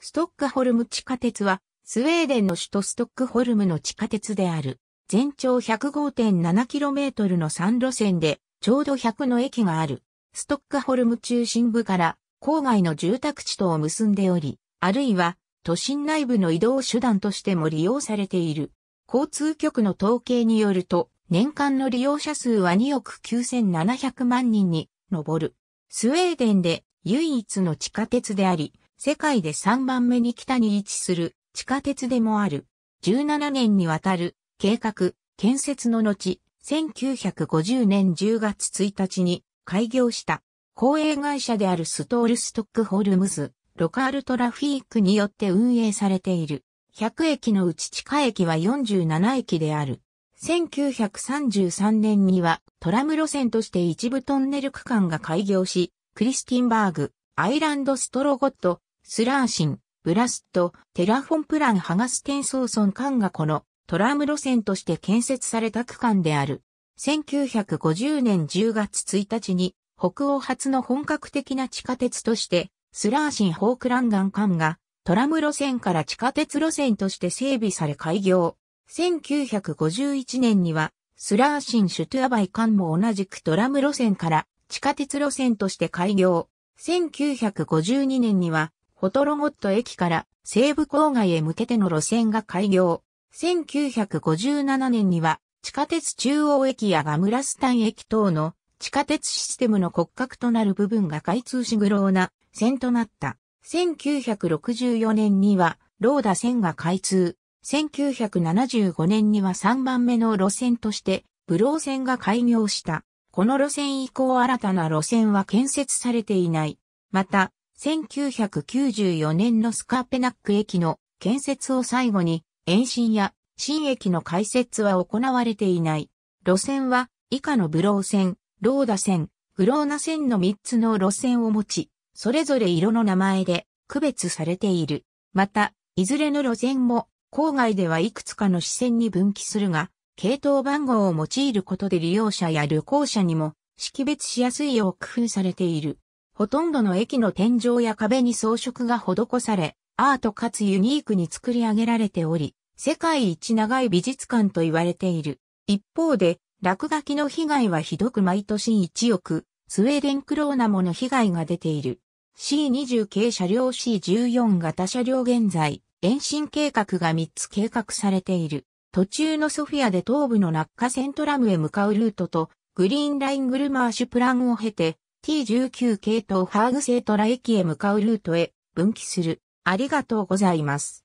ストックホルム地下鉄は、スウェーデンの首都ストックホルムの地下鉄である。全長 105.7km の3路線で、ちょうど100の駅がある。ストックホルム中心部から郊外の住宅地とを結んでおり、あるいは都心内部の移動手段としても利用されている。交通局の統計によると、年間の利用者数は2億9700万人に上る。スウェーデンで唯一の地下鉄であり、世界で3番目に北に位置する地下鉄でもある。17年にわたる計画、建設の後、1950年10月1日に開業した公営会社であるストールストックホルムズ、ロカールトラフィークによって運営されている。100駅のうち地下駅は47駅である。1933年にはトラム路線として一部トンネル区間が開業し、クリスティンバーグ、アイランドストロゴット、スラーシン、ブラスト、テラフォンプランハガステンソー間がこのトラム路線として建設された区間である。1950年10月1日に北欧初の本格的な地下鉄としてスラーシン・ホークランガン間がトラム路線から地下鉄路線として整備され開業。1951年にはスラーシン・シュトゥアバイ間も同じくトラム路線から地下鉄路線として開業。1952年にはフォトロモット駅から西部郊外へ向けての路線が開業。1957年には地下鉄中央駅やガムラスタン駅等の地下鉄システムの骨格となる部分が開通しローな線となった。1964年にはローダ線が開通。1975年には3番目の路線としてブロー線が開業した。この路線以降新たな路線は建設されていない。また、1994年のスカーペナック駅の建設を最後に、延伸や新駅の開設は行われていない。路線は以下のブロー線、ローダ線、グローナ線の3つの路線を持ち、それぞれ色の名前で区別されている。また、いずれの路線も郊外ではいくつかの支線に分岐するが、系統番号を用いることで利用者や旅行者にも識別しやすいよう工夫されている。ほとんどの駅の天井や壁に装飾が施され、アートかつユニークに作り上げられており、世界一長い美術館と言われている。一方で、落書きの被害はひどく毎年1億、スウェーデンクローナモの被害が出ている。C20 系車両 C14 型車両現在、延伸計画が3つ計画されている。途中のソフィアで東部の落下セントラムへ向かうルートと、グリーンライングルマーシュプランを経て、T19 系統ハーグセートラ駅へ向かうルートへ分岐する。ありがとうございます。